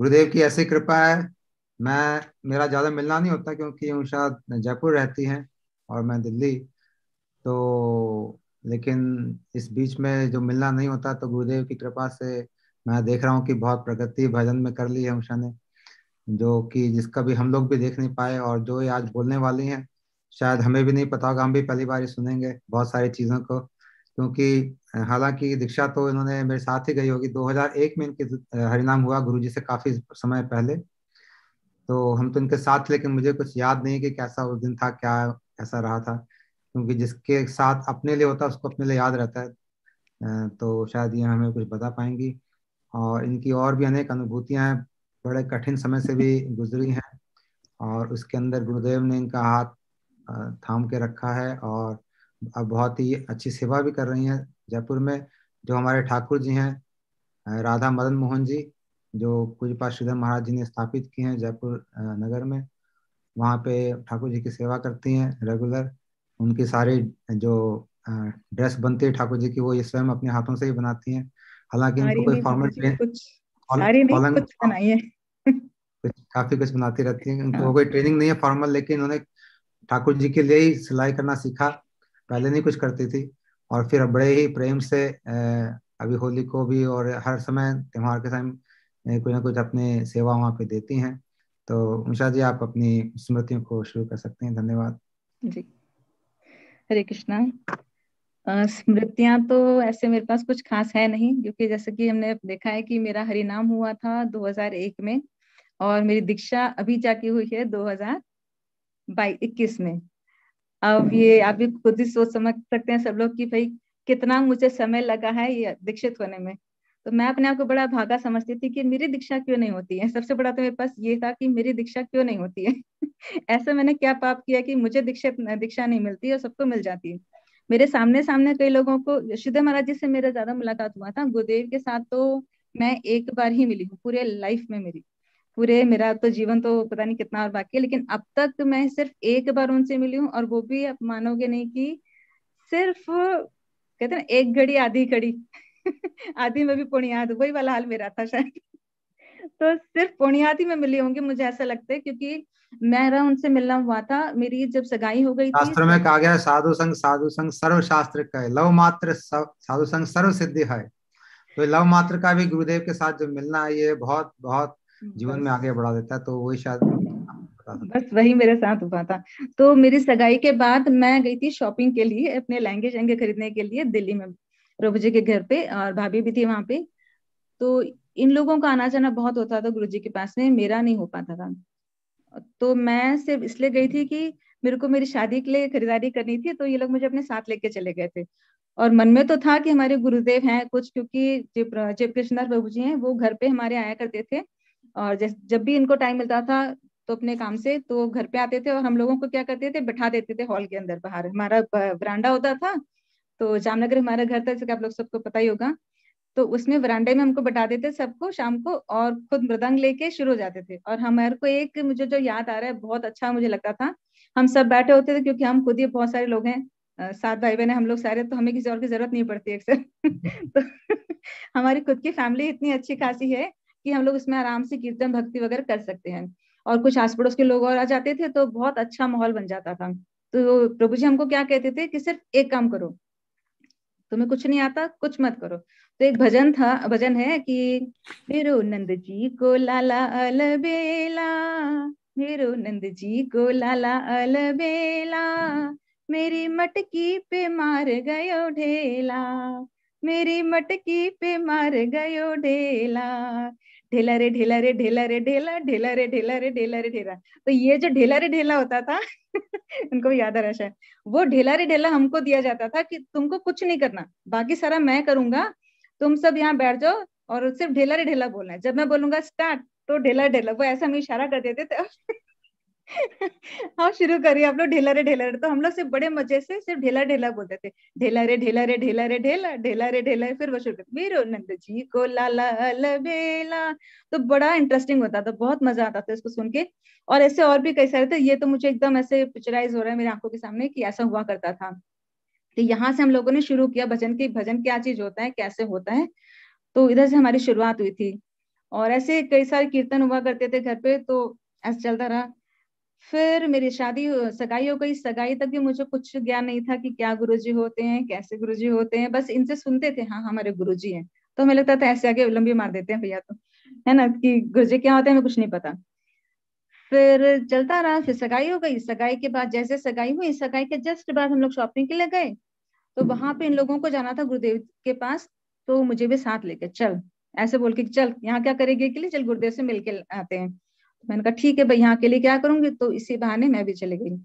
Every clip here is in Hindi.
गुरुदेव की ऐसी कृपा है मैं मेरा ज़्यादा मिलना नहीं होता क्योंकि उषा जयपुर रहती हैं और मैं दिल्ली तो लेकिन इस बीच में जो मिलना नहीं होता तो गुरुदेव की कृपा से मैं देख रहा हूँ कि बहुत प्रगति भजन में कर ली है उषा ने जो कि जिसका भी हम लोग भी देख नहीं पाए और जो ये आज बोलने वाली हैं शायद हमें भी नहीं पता होगा हम भी पहली बार ही सुनेंगे बहुत सारी चीज़ों को क्योंकि हालांकि दीक्षा तो इन्होंने मेरे साथ ही गई होगी 2001 में इनके हरिनाम हुआ गुरुजी से काफी समय पहले तो हम तो इनके साथ लेकिन मुझे कुछ याद नहीं कि कैसा उस दिन था क्या कैसा रहा था क्योंकि जिसके साथ अपने लिए होता है उसको अपने लिए याद रहता है तो शायद ये हमें कुछ बता पाएंगी और इनकी और भी अनेक अनुभूतियां हैं बड़े कठिन समय से भी गुजरी हैं और उसके अंदर गुरुदेव ने इनका हाथ थाम के रखा है और अब बहुत ही अच्छी सेवा भी कर रही हैं जयपुर में जो हमारे ठाकुर जी हैं राधा मदन मोहन जी जो पाठ श्रीधर महाराज जी ने स्थापित किए हैं जयपुर नगर में वहाँ पे ठाकुर जी की सेवा करती हैं रेगुलर उनके सारे जो ड्रेस बनते हैं ठाकुर जी की वो ये स्वयं अपने हाथों से ही बनाती हैं हालांकि उनको कोई फॉर्मल ट्रेन कुछ काफी कुछ बनाती रहती हैं हाँ। उनको कोई ट्रेनिंग नहीं है फॉर्मल लेकिन उन्होंने ठाकुर जी के लिए ही सिलाई करना सीखा पहले नहीं कुछ करती थी और फिर बड़े ही प्रेम से अभी होली को भी और हर समय त्यौहार के समय कुछ ना कुछ अपने सेवा वहाँ पे देती हैं तो उषा जी आप अपनी स्मृतियों को शुरू कर सकते हैं धन्यवाद जी हरे कृष्णा स्मृतियां तो ऐसे मेरे पास कुछ खास है नहीं क्योंकि जैसे कि हमने देखा है कि मेरा हरिनाम हुआ था 2001 में और मेरी दीक्षा अभी जाके हुई है 2021 में अब ये आप भी खुद ही सोच समझ सकते हैं सब लोग कि भाई कितना मुझे समय लगा है ये दीक्षित होने में तो मैं अपने आप को बड़ा भागा समझती थी कि मेरी दीक्षा क्यों नहीं होती है सबसे बड़ा तो मेरे पास ये था कि मेरी दीक्षा क्यों नहीं होती है ऐसा मैंने क्या पाप किया कि मुझे दीक्षित दीक्षा नहीं मिलती और सबको मिल जाती है मेरे सामने सामने कई लोगों को श्रीधर महाराज जी से मेरा ज्यादा मुलाकात हुआ था गुरुदेव के साथ तो मैं एक बार ही मिली हूँ पूरे लाइफ में मेरी पूरे मेरा तो जीवन तो पता नहीं कितना और बाकी है लेकिन अब तक मैं सिर्फ एक बार उनसे मिली हूँ और वो भी आप मानोगे नहीं कि सिर्फ कहते ना एक घड़ी आधी घड़ी आधी में भी पुण्याद वही वाला हाल मेरा था शायद तो सिर्फ पुण्याद ही में मिली होंगी मुझे ऐसा लगता है क्योंकि मेरा उनसे मिलना हुआ था मेरी जब सगाई हो गई शास्त्र में तो कहा गया साधु संघ साधु संघ सर्व शास्त्र का लव मात्र साधु संघ सर्व सिद्धि है तो लव मात्र का भी गुरुदेव के साथ जो मिलना है ये बहुत बहुत जीवन में आगे बढ़ा देता है तो वही शायद बस वही मेरे साथ हुआ था तो मेरी सगाई के बाद मैं गई थी शॉपिंग के लिए अपने लहंगे शहंगे खरीदने के लिए दिल्ली में प्रभु जी के घर पे और भाभी भी थी वहां पे तो इन लोगों का आना जाना बहुत होता था गुरु जी के पास में मेरा नहीं हो पाता था तो मैं सिर्फ इसलिए गई थी कि मेरे को मेरी शादी के लिए खरीदारी करनी थी तो ये लोग मुझे अपने साथ लेके चले गए थे और मन में तो था कि हमारे गुरुदेव हैं कुछ क्योंकि जय कृष्णदास प्रभु जी हैं वो घर पे हमारे आया करते थे और जब भी इनको टाइम मिलता था तो अपने काम से तो घर पे आते थे और हम लोगों को क्या करते थे बैठा देते थे हॉल के अंदर बाहर हमारा बरांडा होता था तो जामनगर हमारा घर था जैसे आप लोग सबको पता ही होगा तो उसमें वरांडे में हमको बैठा देते सबको शाम को और खुद मृदंग लेके शुरू हो जाते थे और हमारे को एक मुझे जो याद आ रहा है बहुत अच्छा मुझे लगता था हम सब बैठे होते थे क्योंकि हम खुद ही बहुत सारे लोग हैं सात भाई बहन हम लोग सारे तो हमें किसी और की जरूरत नहीं पड़ती अक्सर तो हमारी खुद की फैमिली इतनी अच्छी खासी है कि हम लोग इसमें आराम से कीर्तन भक्ति वगैरह कर सकते हैं और कुछ आस पड़ोस के लोग और आ जाते थे तो बहुत अच्छा माहौल बन जाता था तो प्रभु जी हमको क्या कहते थे कि सिर्फ एक काम करो तुम्हें कुछ नहीं आता कुछ मत करो तो एक भजन था भजन है कि मेरो नंद जी को लाला अलबेला मेरो नंद जी को लाला अलबेला मेरी मटकी पे मार गयो ढेला मेरी मटकी पे मार गयो ढेला ढेला रे ढेला रे ढेला रे ढेला ढेला रे ढेला रे ढेला रे ढेला तो ये जो ढेला रे ढेला होता था उनको याद आ रहा है वो ढेला रे ढेला हमको दिया जाता था कि तुमको कुछ नहीं करना बाकी सारा मैं करूंगा तुम सब यहाँ बैठ जाओ और सिर्फ ढेला रे ढेला बोलना है जब मैं बोलूंगा स्टार्ट तो ढेला ढेला वो ऐसा हम इशारा कर देते थे हाँ शुरू करिए आप लोग ढेला रे ढेला रे तो हम लोग सिर्फ बड़े मजे से सिर्फ ढेला ढेला बोलते थे ढेला रे ढेला रे ढेला रे ढेला ढेला रे ढेला फिर वो शुरू करते मेरो नंद जी को लाला लबेला तो बड़ा इंटरेस्टिंग होता था बहुत मजा आता था इसको सुन के और ऐसे और भी कई सारे थे ये तो मुझे एकदम ऐसे पिक्चराइज हो रहा है मेरी आंखों के सामने की ऐसा हुआ करता था तो यहाँ से हम लोगों ने शुरू किया भजन की भजन क्या चीज होता है कैसे होता है तो इधर से हमारी शुरुआत हुई थी और ऐसे कई सारे कीर्तन हुआ करते थे घर पे तो ऐसा चलता रहा फिर मेरी शादी सगाई हो गई सगाई तक भी मुझे कुछ ज्ञान नहीं था कि क्या गुरुजी होते हैं कैसे गुरुजी होते हैं बस इनसे सुनते थे हाँ हमारे जी हैं तो हमें लगता था ऐसे आगे लंबी मार देते हैं भैया तो है ना कि जी क्या होते हैं हमें कुछ नहीं पता फिर चलता रहा फिर सगाई हो गई सगाई के बाद जैसे सगाई हुई सगाई के जस्ट बाद हम लोग शॉपिंग के लिए गए तो वहां पे इन लोगों को जाना था गुरुदेव के पास तो मुझे भी साथ लेके चल ऐसे बोल के चल यहाँ क्या करेगी के लिए चल गुरुदेव से मिलके आते हैं मैंने कहा ठीक है भाई यहाँ के लिए क्या करूंगी तो इसी बहाने मैं भी चली गई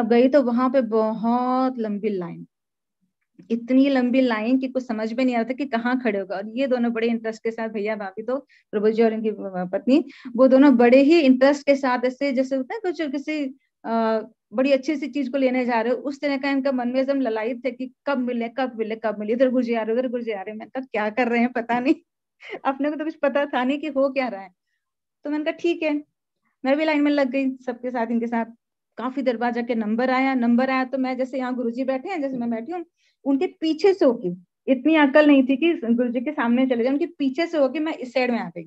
अब गई तो वहां पे बहुत लंबी लाइन इतनी लंबी लाइन कि कुछ समझ में नहीं आ रहा था कि कहाँ खड़े होगा और ये दोनों बड़े इंटरेस्ट के साथ भैया भाभी तो प्रभु जी और उनकी पत्नी वो दोनों बड़े ही इंटरेस्ट के साथ ऐसे जैसे होता है कुछ किसी बड़ी अच्छी सी चीज को लेने जा रहे हो उस तरह का इनका मन में एकदम ललाई थे कि कब मिले कब मिले कब मिले इधर गुर्जी आ रहे उधर गुर्जी आ रहे मैंने कहा क्या कर रहे हैं पता नहीं अपने को तो कुछ पता था नहीं कि हो क्या रहा है तो मैंने कहा ठीक है मैं भी लाइन में लग गई सबके साथ इनके साथ काफी देर बाद जाके नंबर आया नंबर आया तो मैं जैसे यहाँ गुरुजी बैठे हैं जैसे मैं बैठी हूँ उनके पीछे से होके इतनी अकल नहीं थी कि गुरुजी के सामने चले जाए उनके पीछे से होके मैं इस साइड में आ गई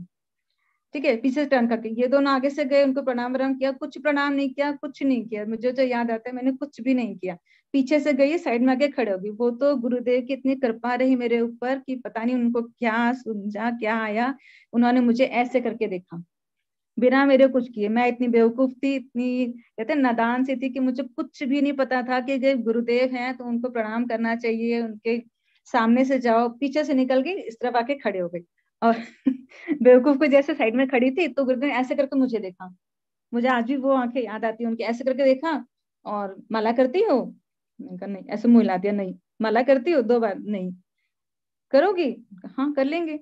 ठीक है पीछे से टर्न करके ये दोनों आगे से गए उनको प्रणाम वराम किया कुछ प्रणाम नहीं किया कुछ नहीं किया मुझे जो तो याद आता है मैंने कुछ भी नहीं किया पीछे से गई साइड में आके खड़े हो गई वो तो गुरुदेव की इतनी कृपा रही मेरे ऊपर कि पता नहीं उनको क्या समझा क्या आया उन्होंने मुझे ऐसे करके देखा बिना मेरे कुछ किए मैं इतनी बेवकूफ थी इतनी कहते नदान सी थी कि मुझे कुछ भी नहीं पता था कि अगर गुरुदेव हैं तो उनको प्रणाम करना चाहिए उनके सामने से जाओ पीछे से निकल गई इस तरफ आके खड़े हो गए और बेवकूफ को जैसे साइड में खड़ी थी तो गुरुदेव ऐसे करके मुझे देखा मुझे आज भी वो आंखें याद आती है उनके ऐसे करके देखा और माला करती हो नहीं ऐसे मुंह ला दिया नहीं माला करती हो दो बार नहीं करोगी हाँ कर लेंगे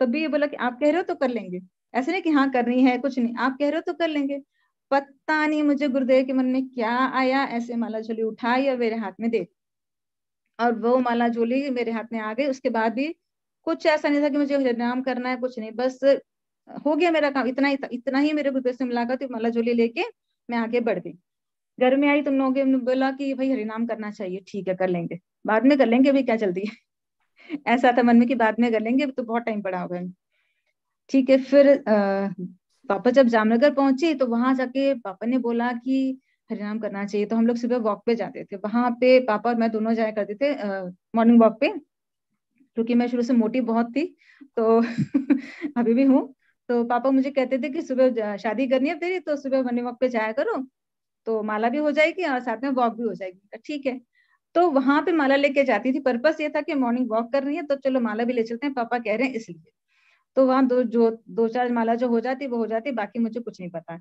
तब भी ये बोला कि आप कह रहे हो तो कर लेंगे ऐसे नहीं कि हाँ करनी है कुछ नहीं आप कह रहे हो तो कर लेंगे पता नहीं मुझे गुरुदेव के मन में क्या आया ऐसे माला झोली उठाई और मेरे हाथ में दे और वो माला झोली मेरे हाथ में आ गई उसके बाद भी कुछ ऐसा नहीं था कि मुझे हरिनाम करना है कुछ नहीं बस हो गया मेरा काम इतना ही इतना ही मेरे गुरुदेव से मुलाकात माला झोली लेके मैं आगे बढ़ गई घर में आई तुम तो लोगों के बोला कि भाई हरिनाम करना चाहिए ठीक है कर लेंगे बाद में कर लेंगे अभी क्या जल्दी है ऐसा था मन में कि बाद में कर लेंगे तो बहुत टाइम पड़ा होगा ठीक है फिर आ, पापा जब जामनगर पहुंचे तो वहां जाके पापा ने बोला कि हरिनाम करना चाहिए तो हम लोग सुबह वॉक पे जाते थे वहां पे पापा और मैं दोनों जाया करते थे मॉर्निंग वॉक पे क्योंकि मैं शुरू से मोटी बहुत थी तो अभी भी हूँ तो पापा मुझे कहते थे कि सुबह शादी करनी है तेरी तो सुबह मॉर्निंग वॉक पे जाया करो तो माला भी हो जाएगी और साथ में वॉक भी हो जाएगी तो ठीक है तो वहां पे माला लेके जाती थी पर्पस ये था कि मॉर्निंग वॉक करनी है तो चलो माला भी ले चलते हैं पापा कह रहे हैं इसलिए तो वहां दो जो दो चार माला जो हो जाती वो हो जाती बाकी मुझे कुछ नहीं पता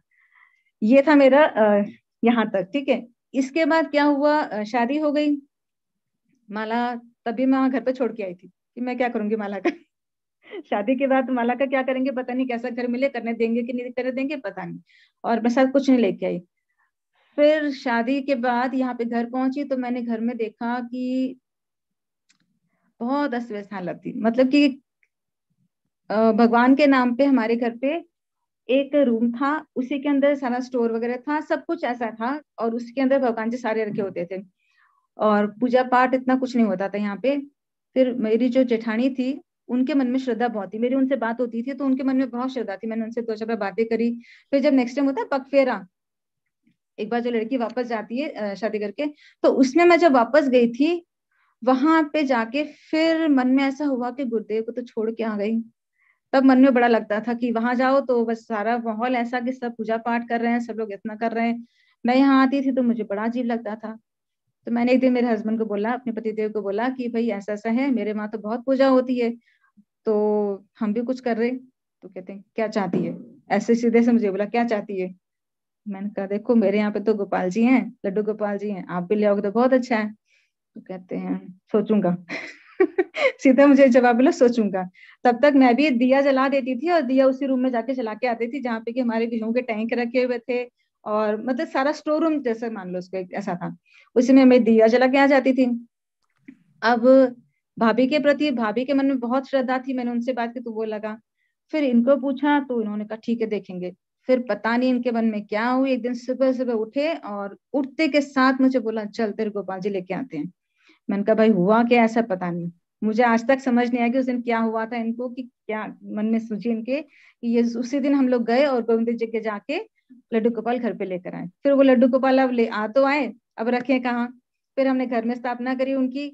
ये था मेरा यहाँ तक ठीक है इसके बाद क्या हुआ शादी हो गई माला तभी मैं वहां घर पे छोड़ के आई थी कि मैं क्या करूंगी माला का शादी के बाद माला का क्या करेंगे पता नहीं कैसा घर मिले करने देंगे कि नहीं करने देंगे पता नहीं और मैं साथ कुछ नहीं लेके आई फिर शादी के बाद यहाँ पे घर पहुंची तो मैंने घर में देखा कि बहुत अस्त व्यस्त हालत थी मतलब कि भगवान के नाम पे हमारे घर पे एक रूम था उसी के अंदर सारा स्टोर वगैरह था सब कुछ ऐसा था और उसके अंदर भगवान जी सारे रखे होते थे और पूजा पाठ इतना कुछ नहीं होता था यहाँ पे फिर मेरी जो जेठानी थी उनके मन में श्रद्धा बहुत थी मेरी उनसे बात होती थी तो उनके मन में बहुत श्रद्धा थी मैंने उनसे दो चार बातें करी फिर जब नेक्स्ट टाइम होता है पगफेरा एक बार जो लड़की वापस जाती है शादी करके तो उसमें मैं जब वापस गई थी वहां पे जाके फिर मन में ऐसा हुआ कि गुरुदेव को तो छोड़ के आ गई तब मन में बड़ा लगता था कि वहां जाओ तो बस सारा माहौल ऐसा कि सब पूजा पाठ कर रहे हैं सब लोग इतना कर रहे हैं मैं यहाँ आती थी तो मुझे बड़ा अजीब लगता था तो मैंने एक दिन मेरे हस्बैंड को बोला अपने देव को बोला कि भाई ऐसा ऐसा है मेरे वहां तो बहुत पूजा होती है तो हम भी कुछ कर रहे तो कहते हैं क्या चाहती है ऐसे सीधे से मुझे बोला क्या चाहती है मैंने कहा देखो मेरे यहाँ पे तो गोपाल जी हैं लड्डू गोपाल जी हैं आप भी ले आओगे तो बहुत अच्छा है तो कहते हैं सोचूंगा सीधा मुझे जवाब मिला सोचूंगा तब तक मैं भी दिया जला देती थी और दिया उसी रूम में जाके जला के आती थी जहाँ पे कि हमारे गेहूं के टैंक रखे हुए थे और मतलब सारा स्टोर रूम जैसे मान लो उसको ऐसा था उसी में मैं दिया जला के आ जाती थी अब भाभी के प्रति भाभी के मन में बहुत श्रद्धा थी मैंने उनसे बात की तो वो लगा फिर इनको पूछा तो इन्होंने कहा ठीक है देखेंगे फिर पता नहीं इनके मन में क्या हुई एक दिन सुबह सुबह उठे और उठते के साथ मुझे बोला चल तेरे गोपाल जी लेके आते हैं मैंने कहा भाई हुआ क्या ऐसा पता नहीं मुझे आज तक समझ नहीं आया कि उस दिन क्या हुआ था इनको कि क्या मन में सूझी इनके कि ये उसी दिन हम लोग गए और गोविंद जी के जाके लड्डू गोपाल घर पे लेकर आए फिर वो लड्डू गोपाल अब ले आ तो आए अब रखे कहाँ फिर हमने घर में स्थापना करी उनकी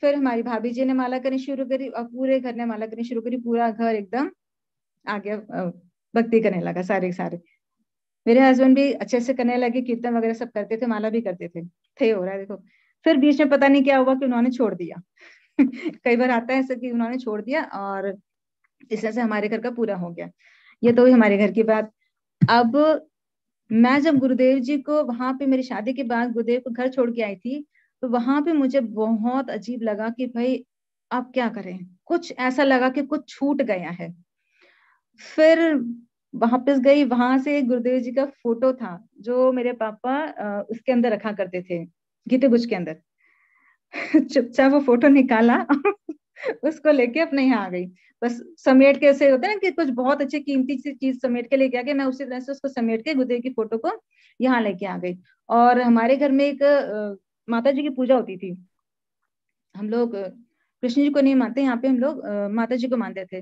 फिर हमारी भाभी जी ने माला करनी शुरू करी और पूरे घर ने माला करनी शुरू करी पूरा घर एकदम आगे भक्ति करने लगा सारे सारे मेरे हस्बैंड भी अच्छे से करने लगे कीर्तन वगैरह सब करते थे माला भी करते थे थे हो रहा है देखो फिर बीच में पता नहीं क्या हुआ कि उन्होंने छोड़ दिया कई बार आता है ऐसा कि उन्होंने छोड़ दिया और इस तरह से हमारे घर का पूरा हो गया ये तो हमारे घर की बात अब मैं जब गुरुदेव जी को वहां पे मेरी शादी के बाद गुरुदेव को घर छोड़ के आई थी तो वहां पे मुझे बहुत अजीब लगा कि भाई अब क्या करें कुछ ऐसा लगा कि कुछ छूट गया है फिर वापस गई वहां से गुरुदेव जी का फोटो था जो मेरे पापा उसके अंदर रखा करते थे गीतेगुज के अंदर चुपचाप वो फोटो निकाला उसको लेके अपने यहाँ आ गई बस समेट के ऐसे होता है ना कि कुछ बहुत अच्छी कीमती सी चीज समेट के लेके आ गई मैं उसी तरह से उसको समेट के गुदे की फोटो को यहाँ लेके आ गई और हमारे घर में एक माता जी की पूजा होती थी हम लोग कृष्ण जी को नहीं मानते यहाँ पे हम लोग माता जी को मानते थे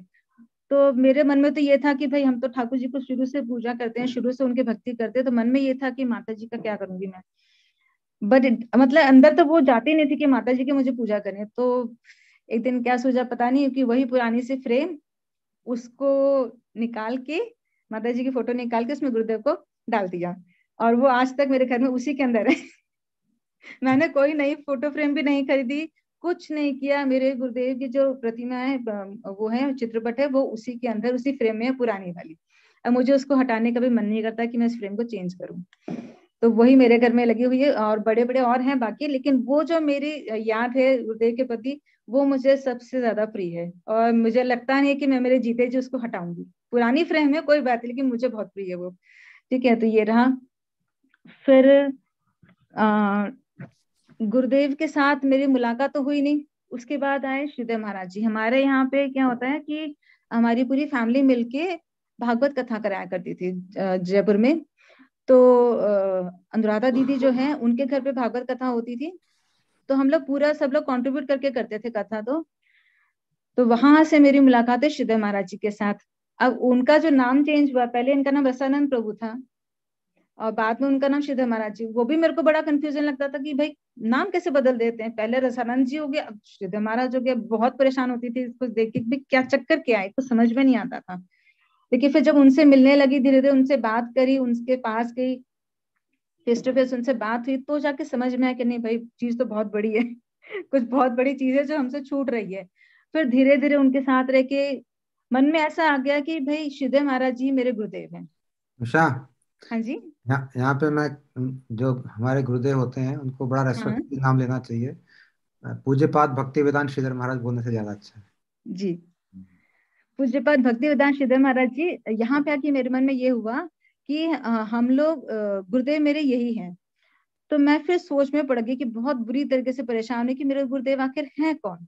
तो मेरे मन में तो ये था कि भाई हम तो ठाकुर जी को शुरू से पूजा करते हैं शुरू से उनकी भक्ति करते हैं तो मन में ये था कि माता जी का क्या करूंगी मैं बट मतलब अंदर तो वो जाती नहीं थी कि माता जी की मुझे पूजा करें तो एक दिन क्या सोचा पता नहीं कि वही पुरानी सी फ्रेम उसको निकाल के माता जी की फोटो निकाल के उसमें गुरुदेव को डाल दिया और वो आज तक मेरे घर में उसी के अंदर है मैंने कोई नई फोटो फ्रेम भी नहीं खरीदी कुछ नहीं किया मेरे गुरुदेव की जो प्रतिमा है वो है चित्रपट है वो उसी के अंदर उसी फ्रेम में है पुरानी वाली अब मुझे उसको हटाने का भी मन नहीं करता कि मैं इस फ्रेम को चेंज करूं तो वही मेरे घर में लगी हुई है और बड़े बड़े और हैं बाकी लेकिन वो जो मेरी याद है गुरुदेव के प्रति वो मुझे सबसे ज्यादा प्रिय है और मुझे लगता नहीं है कि मैं मेरे जीते जी उसको हटाऊंगी पुरानी फ्रेम है कोई बात लेकिन मुझे बहुत प्रिय है वो ठीक है तो ये रहा फिर गुरुदेव के साथ मेरी मुलाकात तो हुई नहीं उसके बाद आए श्रीदेव महाराज जी हमारे यहाँ पे क्या होता है कि हमारी पूरी फैमिली मिलके भागवत कथा कराया करती थी जयपुर में तो अनुराधा दीदी जो है उनके घर पे भागवत कथा होती थी तो हम लोग पूरा सब लोग कंट्रीब्यूट करके करते थे कथा तो तो वहां से मेरी मुलाकात है श्रीदेव महाराज जी के साथ अब उनका जो नाम चेंज हुआ पहले इनका नाम रसानंद प्रभु था और बाद में उनका नाम श्रीधर महाराज जी वो भी मेरे को बड़ा कंफ्यूजन लगता था कि भाई नाम कैसे बदल देते हैं पहले रसानंद जी हो गए अब श्रीधर महाराज हो गए बहुत परेशान होती थी इसको देख के भी क्या चक्कर क्या है कुछ समझ में नहीं आता था लेकिन फिर जब उनसे मिलने लगी धीरे धीरे उनसे बात करी उनके पास गई फेस टू फेस उनसे बात हुई तो जाके समझ में आया कि नहीं भाई चीज तो बहुत बड़ी है कुछ बहुत बड़ी चीज है जो हमसे छूट रही है फिर धीरे धीरे उनके साथ रह के मन में ऐसा आ गया कि भाई श्रीदेव महाराज जी मेरे गुरुदेव हैं उषा अच्छा। हाँ जी यहाँ पे मैं जो हमारे गुरुदेव होते हैं उनको बड़ा रेस्पेक्ट हाँ। नाम लेना चाहिए पूज्य पाठ भक्ति विधान श्रीधर महाराज बोलने से ज्यादा अच्छा है जी पूज्यपाद भक्ति विदान श्रीधर महाराज जी यहाँ पे आके मेरे मन में ये हुआ कि हम लोग गुरुदेव मेरे यही हैं तो मैं फिर सोच में पड़ गई कि बहुत बुरी तरीके से परेशान हुई कि मेरे गुरुदेव आखिर हैं कौन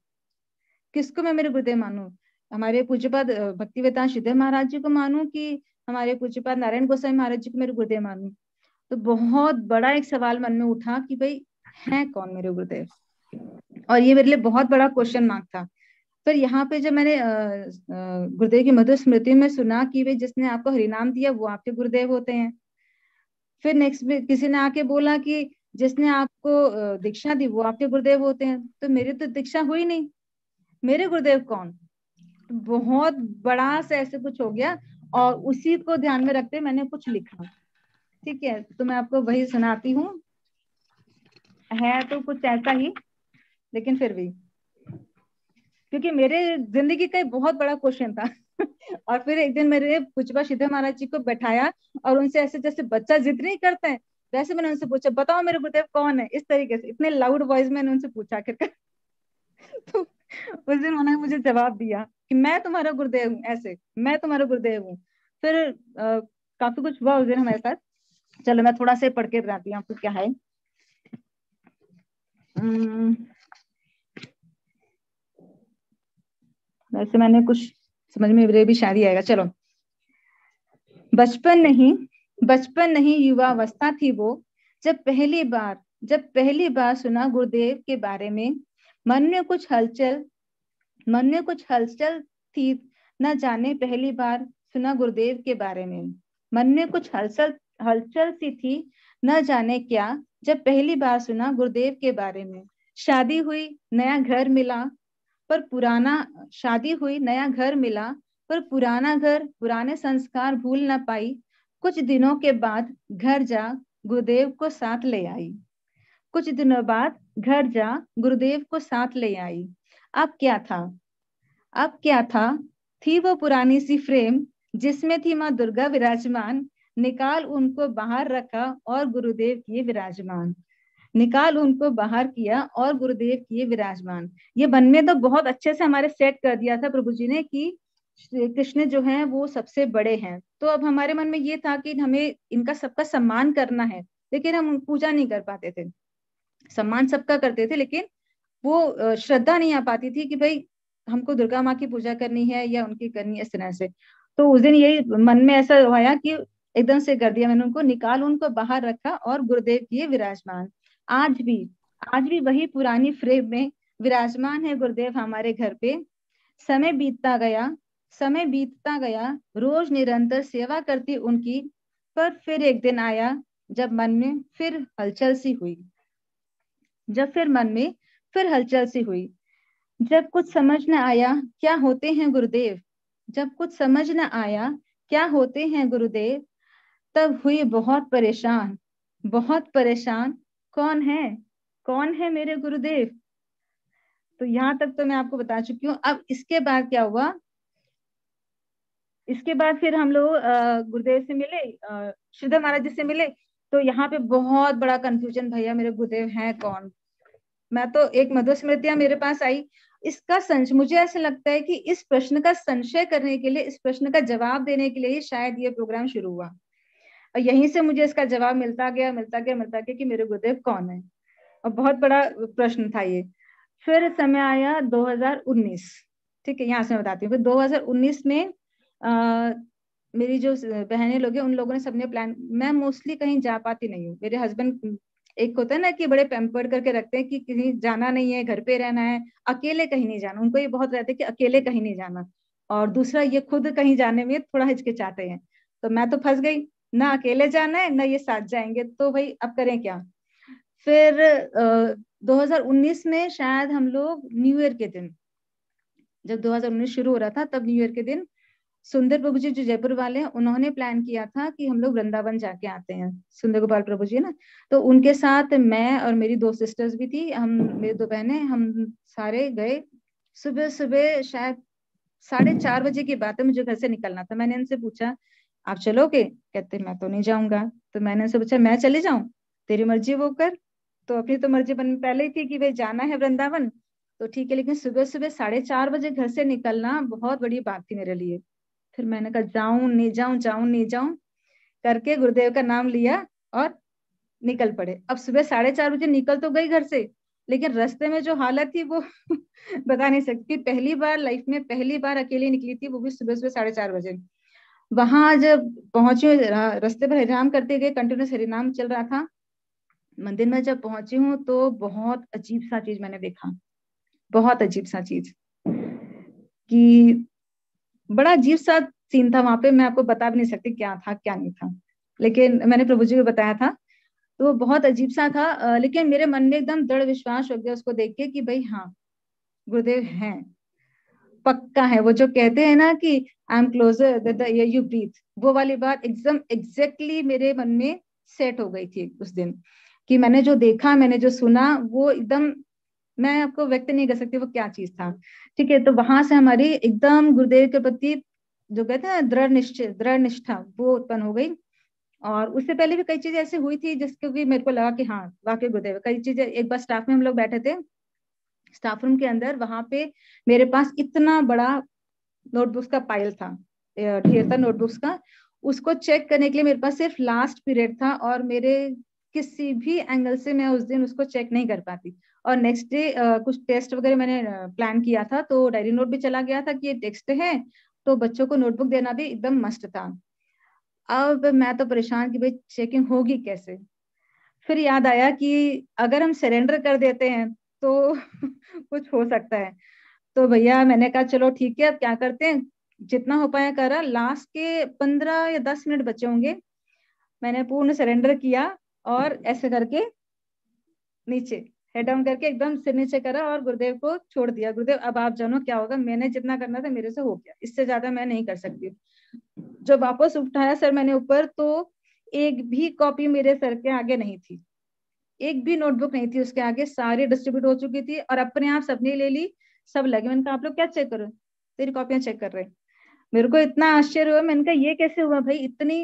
किसको मैं मेरे गुरुदेव मानू हमारे पूज्यपाद भक्ति वेदान श्रीधर महाराज जी को मानू कि हमारे पूज्यपाद नारायण गोसाई महाराज जी को मेरे गुरुदेव मानू तो बहुत बड़ा एक सवाल मन में उठा कि भाई है कौन मेरे गुरुदेव और ये मेरे लिए बहुत बड़ा क्वेश्चन मार्क था फिर यहाँ पे जब मैंने गुरुदेव की मधुर स्मृति में सुना कि भाई जिसने आपको हरिनाम दिया वो आपके गुरुदेव होते हैं फिर नेक्स्ट में किसी ने आके बोला कि जिसने आपको दीक्षा दी वो आपके गुरुदेव होते हैं तो मेरी तो दीक्षा हुई नहीं मेरे गुरुदेव कौन बहुत बड़ा से ऐसे कुछ हो गया और उसी को ध्यान में रखते मैंने कुछ लिखा ठीक है तो मैं आपको वही सुनाती हूँ है तो कुछ ऐसा ही लेकिन फिर भी क्योंकि मेरे जिंदगी का बहुत बड़ा क्वेश्चन था और फिर एक दिन मेरे पुजपा सिद्धे महाराज जी को बैठाया और उनसे ऐसे जैसे बच्चा जिद नहीं करते हैं वैसे मैंने उनसे पूछा बताओ मेरे गुरुदेव कौन है इस तरीके से इतने लाउड वॉइस में उनसे पूछा आखिरकार तो उस दिन उन्होंने मुझे जवाब दिया कि मैं तुम्हारा गुरुदेव हूँ ऐसे मैं तुम्हारा गुरुदेव हूँ फिर काफी कुछ हुआ उस दिन हमारे साथ चलो मैं थोड़ा सा पढ़ के बताती हूँ आपको क्या है वैसे मैंने कुछ समझ में भी शायरी आएगा चलो बचपन नहीं बचपन नहीं युवावस्था थी वो जब पहली बार जब पहली बार सुना गुरुदेव के बारे में मन में कुछ हलचल मन में कुछ हलचल थी न जाने पहली बार सुना गुरुदेव के बारे में मन में कुछ हलचल हलचल सी थी न जाने क्या जब पहली बार सुना गुरुदेव के बारे में शादी हुई नया घर मिला पर पुराना शादी हुई नया घर मिला पर पुराना घर पुराने संस्कार भूल ना पाई कुछ दिनों के बाद घर जा गुरुदेव को साथ ले आई कुछ दिनों बाद घर जा गुरुदेव को साथ ले आई अब क्या था अब क्या था थी वो पुरानी सी फ्रेम जिसमें थी माँ दुर्गा विराजमान निकाल उनको बाहर रखा और गुरुदेव किए विराजमान निकाल उनको बाहर किया और गुरुदेव किए विराजमान ये वन में तो बहुत अच्छे से हमारे सेट कर दिया था प्रभु जी ने कि कृष्ण जो हैं वो सबसे बड़े हैं तो अब हमारे मन में ये था कि हमें इनका सबका सम्मान करना है लेकिन हम पूजा नहीं कर पाते थे सम्मान सबका करते थे लेकिन वो श्रद्धा नहीं आ पाती थी कि भाई हमको दुर्गा माँ की पूजा करनी है या उनकी करनी है इस तरह से तो उस दिन यही मन में ऐसा आया कि एकदम से कर दिया मैंने उनको निकाल उनको बाहर रखा और गुरुदेव किए विराजमान आज भी आज भी वही पुरानी फ्रेम में विराजमान है गुरुदेव हमारे घर पे समय बीतता गया समय बीतता गया रोज निरंतर सेवा करती उनकी पर फिर एक दिन आया जब मन में फिर हलचल सी हुई जब फिर मन में फिर हलचल सी हुई जब कुछ समझ न आया क्या होते हैं गुरुदेव जब कुछ समझ न आया क्या होते हैं गुरुदेव तब हुई बहुत परेशान बहुत परेशान कौन है कौन है मेरे गुरुदेव तो यहाँ तक तो मैं आपको बता चुकी हूँ अब इसके बाद क्या हुआ इसके बाद फिर हम लोग गुरुदेव से मिले श्रीधर महाराज जी से मिले तो यहाँ पे बहुत बड़ा कंफ्यूजन भैया मेरे गुरुदेव हैं कौन मैं तो एक मधुस्मृतिया मेरे पास आई इसका संशय मुझे ऐसा लगता है कि इस प्रश्न का संशय करने के लिए इस प्रश्न का जवाब देने के लिए ही शायद ये प्रोग्राम शुरू हुआ और यहीं से मुझे इसका जवाब मिलता गया मिलता गया मिलता गया कि मेरे गुरुदेव कौन है और बहुत बड़ा प्रश्न था ये फिर समय आया 2019 ठीक है यहाँ से मैं बताती हूँ फिर 2019 में आ, मेरी जो बहनें लोग हैं उन लोगों ने सबने प्लान मैं मोस्टली कहीं जा पाती नहीं हूँ मेरे हस्बैंड एक होता है ना कि बड़े पेम्पर करके रखते हैं कि कहीं जाना नहीं है घर पे रहना है अकेले कहीं नहीं जाना उनको ये बहुत रहता है कि अकेले कहीं नहीं जाना और दूसरा ये खुद कहीं जाने में थोड़ा हिचकिचाते हैं तो मैं तो फंस गई ना अकेले जाना है ना ये साथ जाएंगे तो भाई अब करें क्या फिर uh, 2019 में शायद हम लोग न्यू ईयर के दिन जब 2019 शुरू हो रहा था तब न्यू ईयर के दिन सुंदर प्रभु जी जो जयपुर वाले हैं उन्होंने प्लान किया था कि हम लोग वृंदावन जाके आते हैं सुंदर गोपाल प्रभु जी ना तो उनके साथ मैं और मेरी दो सिस्टर्स भी थी हम मेरी दो बहनें हम सारे गए सुबह सुबह शायद साढ़े चार बजे की बात तो है मुझे घर से निकलना था मैंने इनसे पूछा आप चलोगे कहते मैं तो नहीं जाऊंगा तो मैंने उनसे पूछा मैं चले जाऊं तेरी मर्जी वो कर तो अपनी तो मर्जी बन पहले ही थी कि भाई जाना है वृंदावन तो ठीक है लेकिन सुबह सुबह साढ़े चार बजे घर से निकलना बहुत बड़ी बात थी मेरे लिए फिर मैंने कहा जाऊं नहीं जाऊं जाऊं नहीं जाऊं करके गुरुदेव का नाम लिया और निकल पड़े अब सुबह साढ़े चार बजे निकल तो गई घर से लेकिन रास्ते में जो हालत थी वो बता नहीं सकती पहली बार लाइफ में पहली बार अकेली निकली थी वो भी सुबह सुबह साढ़े चार बजे वहां जब पहुंची रस्ते पर हरिनाम करते गए कंटिन्यूस हरिनाम चल रहा था मंदिर में जब पहुंची हूँ तो बहुत अजीब सा चीज मैंने देखा बहुत अजीब सा चीज कि बड़ा अजीब सा सीन था वहां पे मैं आपको बता भी नहीं सकती क्या था क्या नहीं था लेकिन मैंने प्रभु जी को बताया था तो वो बहुत अजीब सा था लेकिन मेरे मन में एकदम दृढ़ विश्वास हो गया उसको देख के कि भाई हाँ गुरुदेव हैं पक्का है वो जो कहते हैं ना कि I am closer you breathe वो वाली बात एकदम एग्जैक्टली मेरे मन में सेट हो गई थी उस दिन कि मैंने जो देखा मैंने जो सुना वो एकदम मैं आपको व्यक्त नहीं कर सकती वो क्या चीज था ठीक है तो वहां से हमारी एकदम गुरुदेव के प्रति जो कहते हैं दृढ़ निश्चय दृढ़ निष्ठा वो उत्पन्न हो गई और उससे पहले भी कई चीजें ऐसी हुई थी जिसके भी मेरे को लगा कि हाँ वाकई गुरुदेव कई चीजें एक बार स्टाफ में हम लोग बैठे थे स्टाफ रूम के अंदर वहां पे मेरे पास इतना बड़ा नोटबुक्स का पाइल था ढेर था नोटबुक्स का उसको चेक करने के लिए मेरे पास सिर्फ लास्ट पीरियड था और मेरे किसी भी एंगल से मैं उस दिन उसको चेक नहीं कर पाती और नेक्स्ट डे कुछ टेस्ट वगैरह मैंने प्लान किया था तो डायरी नोट भी चला गया था कि ये टेक्स्ट है तो बच्चों को नोटबुक देना भी एकदम मस्ट था अब मैं तो परेशान कि भाई चेकिंग होगी कैसे फिर याद आया कि अगर हम सरेंडर कर देते हैं तो कुछ हो सकता है तो भैया मैंने कहा चलो ठीक है अब क्या करते हैं जितना हो पाया करा लास्ट के पंद्रह या दस मिनट बचे होंगे मैंने पूर्ण सरेंडर किया और ऐसे करके नीचे हेड डाउन करके एकदम सिर नीचे करा और गुरुदेव को छोड़ दिया गुरुदेव अब आप जानो क्या होगा मैंने जितना करना था मेरे से हो गया इससे ज्यादा मैं नहीं कर सकती जब वापस उठाया सर मैंने ऊपर तो एक भी कॉपी मेरे सर के आगे नहीं थी एक भी नोटबुक नहीं थी उसके आगे सारी डिस्ट्रीब्यूट हो चुकी थी और अपने आप सबने ले ली सब लगे मैंने कहा आप लोग क्या चेक करो तेरी कॉपियां चेक कर रहे मेरे को इतना आश्चर्य हुआ मैंने कहा ये कैसे हुआ भाई इतनी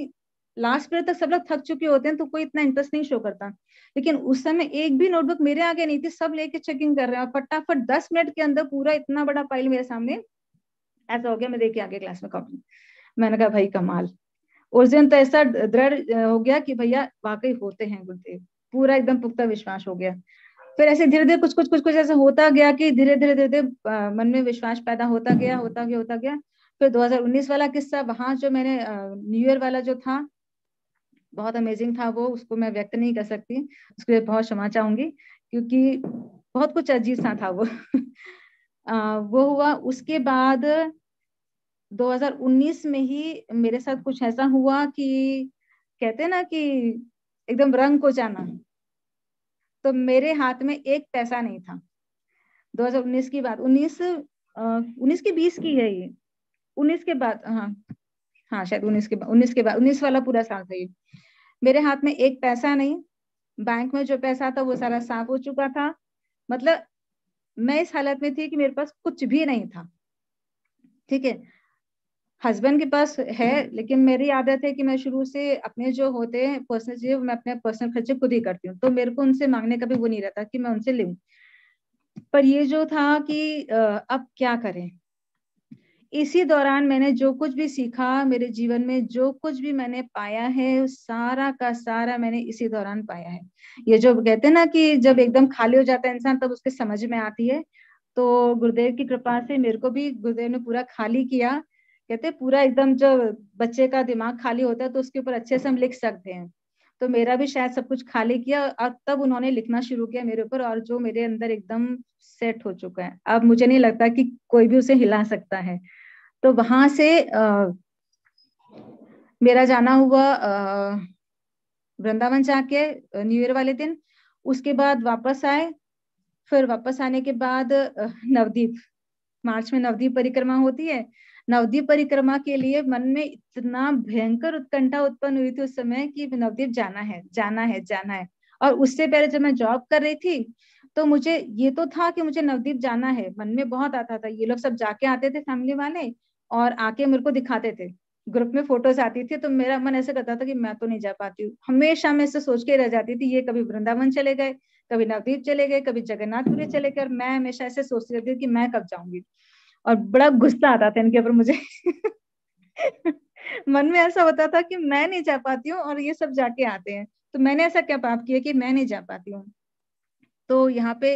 लास्ट पीरियड तक सब लोग थक चुके होते हैं तो कोई इतना इंटरेस्ट नहीं शो करता लेकिन उस समय एक भी नोटबुक मेरे आगे नहीं थी सब लेके चेकिंग कर रहे हैं और फटाफट दस मिनट के अंदर पूरा इतना बड़ा फाइल मेरे सामने ऐसा हो गया मैं देखे आगे क्लास में कॉपी मैंने कहा भाई कमाल उस दिन तो ऐसा दृढ़ हो गया कि भैया वाकई होते हैं गुरुदेव पूरा एकदम पुख्ता विश्वास हो गया फिर ऐसे धीरे धीरे कुछ कुछ कुछ कुछ ऐसे होता गया कि धीरे धीरे धीरे धीरे मन में विश्वास पैदा होता गया होता गया होता गया फिर 2019 वाला किस्सा वहां जो मैंने न्यू ईयर वाला जो था बहुत अमेजिंग था वो उसको मैं व्यक्त नहीं कर सकती उसके लिए बहुत क्षमा चाहूंगी क्योंकि बहुत कुछ अजीब सा था वो आ, वो हुआ उसके बाद 2019 में ही मेरे साथ कुछ ऐसा हुआ कि कहते ना कि एकदम रंग को जाना हम्म। तो मेरे हाथ में एक पैसा नहीं था 2019 की बात 19 उन्नीस की 20 की है ये उन्नीस के बाद हाँ हाँ शायद उन्नीस के बाद उन्नीस के बाद उन्नीस वाला पूरा साल था ये मेरे हाथ में एक पैसा नहीं बैंक में जो पैसा था वो सारा साफ हो चुका था मतलब मैं इस हालत में थी कि मेरे पास कुछ भी नहीं था ठीक है हस्बैंड के पास है हम्म। लेकिन मेरी आदत है कि मैं शुरू से अपने जो होते हैं पर्सनल चीजें मैं अपने पर्सनल खर्चे खुद ही करती हूँ तो मेरे को उनसे मांगने का भी वो नहीं रहता कि मैं उनसे लूँ पर ये जो था कि अब क्या करें इसी दौरान मैंने जो कुछ भी सीखा मेरे जीवन में जो कुछ भी मैंने पाया है सारा का सारा मैंने इसी दौरान पाया है ये जो कहते हैं ना कि जब एकदम खाली हो जाता है इंसान तब उसके समझ में आती है तो गुरुदेव की कृपा से मेरे को भी गुरुदेव ने पूरा खाली किया कहते पूरा एकदम जो बच्चे का दिमाग खाली होता है तो उसके ऊपर अच्छे से हम लिख सकते हैं तो मेरा भी शायद सब कुछ खाली किया और तब उन्होंने लिखना शुरू किया मेरे ऊपर और जो मेरे अंदर एकदम सेट हो चुका है अब मुझे नहीं लगता कि कोई भी उसे हिला सकता है तो वहां से आ, मेरा जाना हुआ वृंदावन जाके न्यू ईयर वाले दिन उसके बाद वापस आए फिर वापस आने के बाद नवदीप मार्च में नवदीप परिक्रमा होती है नवदीप परिक्रमा के लिए मन में इतना भयंकर उत्कंठा उत्पन्न हुई थी उस समय कि नवदीप जाना है जाना है जाना है और उससे पहले जब मैं जॉब कर रही थी तो मुझे ये तो था कि मुझे नवदीप जाना है मन में बहुत आता था ये लोग सब जाके आते थे फैमिली वाले और आके मेरे को दिखाते थे ग्रुप में फोटोज आती थी तो मेरा मन ऐसे करता था कि मैं तो नहीं जा पाती हूँ हमेशा मैं ऐसे सोच के रह जाती थी ये कभी वृंदावन चले गए कभी नवदीप चले गए कभी जगन्नाथपुरी चले गए और मैं हमेशा ऐसे सोचती रहती हूँ कि मैं कब जाऊंगी और बड़ा गुस्सा आता था इनके ऊपर मुझे मन में ऐसा होता था कि मैं नहीं जा पाती हूँ और ये सब जाके आते हैं तो मैंने ऐसा क्या पाप किया कि मैं नहीं जा पाती हूँ तो यहाँ पे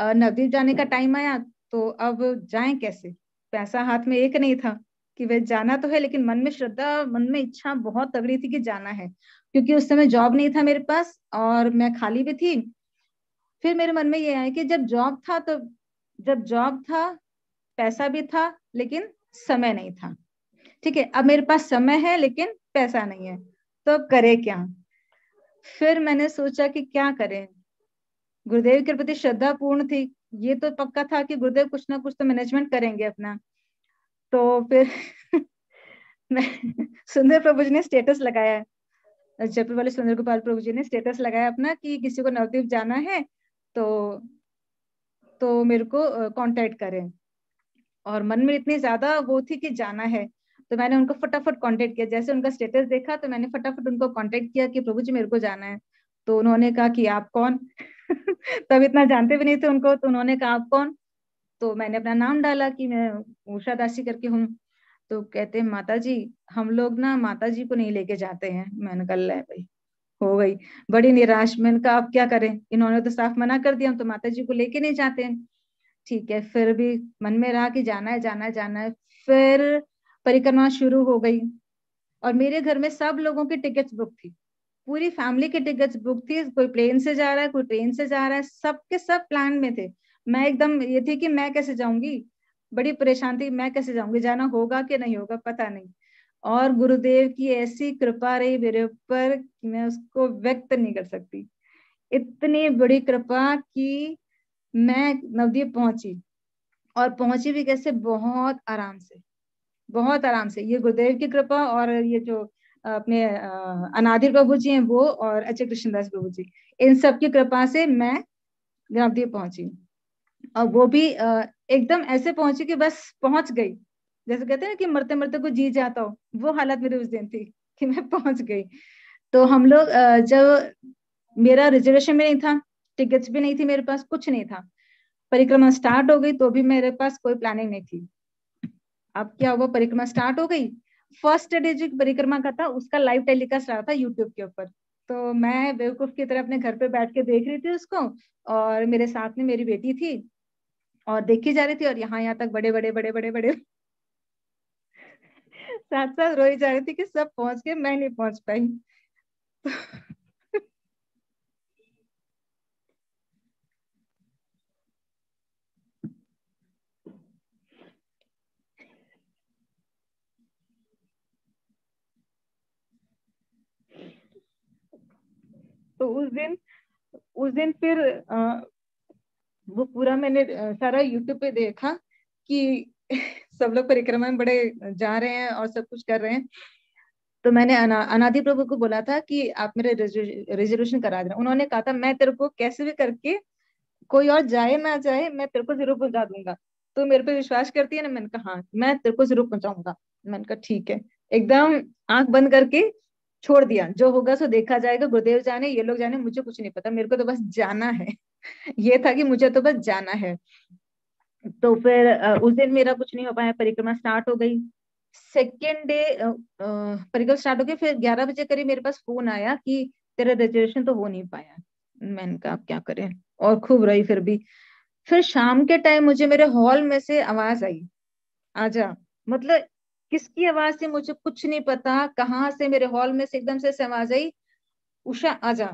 नवदीप जाने का टाइम आया तो अब जाए कैसे पैसा हाथ में एक नहीं था कि वे जाना तो है लेकिन मन में श्रद्धा मन में इच्छा बहुत तगड़ी थी कि जाना है क्योंकि उस समय जॉब नहीं था मेरे पास और मैं खाली भी थी फिर मेरे मन में ये आया कि जब जॉब था तो जब जॉब था पैसा भी था लेकिन समय नहीं था ठीक है अब मेरे पास समय है लेकिन पैसा नहीं है तो करे क्या फिर मैंने सोचा कि क्या करें गुरुदेव के प्रति श्रद्धा पूर्ण थी ये तो पक्का था कि गुरुदेव कुछ ना कुछ तो मैनेजमेंट करेंगे अपना तो फिर सुंदर प्रभु जी ने स्टेटस लगाया जयपुर वाले सुंदर गोपाल प्रभु जी ने स्टेटस लगाया अपना कि किसी को नवद्वीप जाना है तो तो मेरे को कांटेक्ट करें और मन में इतनी ज्यादा वो थी कि जाना है तो मैंने उनको फटाफट कांटेक्ट किया जैसे उनका स्टेटस देखा तो मैंने फटाफट उनको कांटेक्ट किया कि प्रभु जी मेरे को जाना है तो उन्होंने कहा कि आप कौन तब इतना जानते भी नहीं थे उनको तो उन्होंने कहा आप कौन तो मैंने अपना नाम डाला कि मैं उषा दासी करके हूँ तो कहते हैं माता जी हम लोग ना माता जी को नहीं लेके जाते हैं मैंने कल है भाई हो गई बड़ी निराश मैंने कहा आप क्या करें इन्होंने तो साफ मना कर दिया हम तो माता जी को लेके नहीं जाते हैं ठीक है फिर भी मन में रहा कि जाना है जाना है जाना है फिर परिक्रमा शुरू हो गई और मेरे घर में सब लोगों की टिकट्स बुक थी पूरी फैमिली की टिकट्स बुक थी कोई प्लेन से जा रहा है कोई ट्रेन से जा रहा है सबके सब प्लान में थे मैं एकदम ये थी कि मैं कैसे जाऊंगी बड़ी परेशान थी मैं कैसे जाऊंगी जाना होगा कि नहीं होगा पता नहीं और गुरुदेव की ऐसी कृपा रही मेरे ऊपर मैं उसको व्यक्त नहीं कर सकती इतनी बड़ी कृपा की मैं नवदीप पहुंची और पहुंची भी कैसे बहुत आराम से बहुत आराम से ये गुरुदेव की कृपा और ये जो अपने अनादिर प्रभु जी हैं वो और अच्छे कृष्णदास प्रभु जी इन सब की कृपा से मैं नवदीप पहुंची और वो भी एकदम ऐसे पहुंची कि बस पहुंच गई जैसे कहते हैं ना कि मरते मरते को जी जाता हो वो हालत मेरी उस दिन थी कि मैं पहुंच गई तो हम लोग जब मेरा रिजर्वेशन में नहीं था टिकट्स भी नहीं थी मेरे पास कुछ नहीं था परिक्रमा स्टार्ट हो गई तो भी मेरे पास कोई प्लानिंग नहीं थी अब क्या हुआ परिक्रमा स्टार्ट हो गई फर्स्ट डे जो परिक्रमा का था उसका लाइव टेलीकास्ट रहा था यूट्यूब के ऊपर तो मैं बेवकूफ की तरह अपने घर पे बैठ के देख रही थी उसको और मेरे साथ में मेरी बेटी थी और देखी जा रही थी और यहाँ यहाँ तक बड़े बड़े बड़े बड़े बड़े साथ साथ रोई जा रही थी कि सब पहुंच गए मैं नहीं पहुंच पाई तो उस दिन उस दिन फिर आ, वो पूरा मैंने सारा यूट्यूब पे देखा कि सब लोग परिक्रमा में बड़े जा रहे हैं और सब कुछ कर रहे हैं तो मैंने अना, अनादि प्रभु को बोला था कि आप मेरे रेजोल्यूशन करा देना उन्होंने कहा था मैं तेरे को कैसे भी करके कोई और जाए ना जाए मैं तेरे को जरूर पहुंचा दूंगा तो मेरे पे विश्वास करती है ना मैंने कहा हाँ मैं तेरे को जरूर पहुंचाऊंगा मैंने कहा ठीक है एकदम आंख बंद करके छोड़ दिया जो होगा सो देखा जाएगा गुरुदेव जाने ये लोग जाने मुझे कुछ नहीं पता मेरे को तो बस जाना है ये था कि मुझे तो बस जाना है तो फिर उस दिन मेरा कुछ नहीं हो पाया परिक्रमा स्टार्ट हो गई सेकेंड डे परिक्रमा स्टार्ट हो गई फिर ग्यारह बजे करीब मेरे पास फोन आया कि तेरा रिजर्वेशन तो हो नहीं पाया मैंने कहा आप क्या करें और खूब रही फिर भी फिर शाम के टाइम मुझे मेरे हॉल में से आवाज आई आजा मतलब किसकी आवाज से मुझे कुछ नहीं पता कहाँ से मेरे हॉल में से एकदम से आवाज आई उषा आजा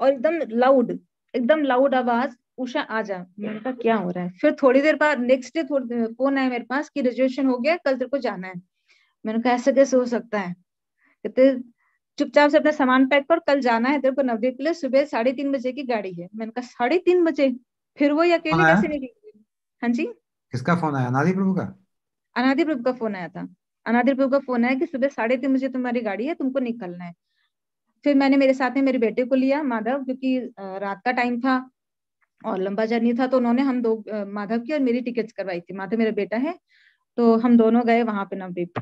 और एकदम लाउड एकदम लाउड आवाज उषा आजा मैंने कहा क्या हो रहा है फिर थोड़ी देर बाद नेक्स्ट डे थोड़ी फोन आया मेरे पास कि रिजर्वेशन हो गया कल तेरे को जाना है मैंने कहा ऐसा कैसे हो सकता है कहते चुपचाप से अपना सामान पैक कर कल जाना है तेरे को नवदीप के लिए सुबह साढ़े तीन बजे की गाड़ी है मैंने कहा साढ़े तीन बजे फिर वो अकेले कैसे निकली हाँ जी किसका फोन आया अनादि प्रभु का अनादि प्रभु का फोन आया था अनादिर प्रभु का फोन आया कि सुबह साढ़े तीन बजे तुम्हारी गाड़ी है तुमको निकलना है फिर मैंने मेरे साथ में मेरे बेटे को लिया माधव क्योंकि रात का टाइम था और लंबा जर्नी था तो उन्होंने हम दो माधव की और मेरी टिकट करवाई थी माधव मेरा बेटा है तो हम दोनों गए वहां पे नवदीप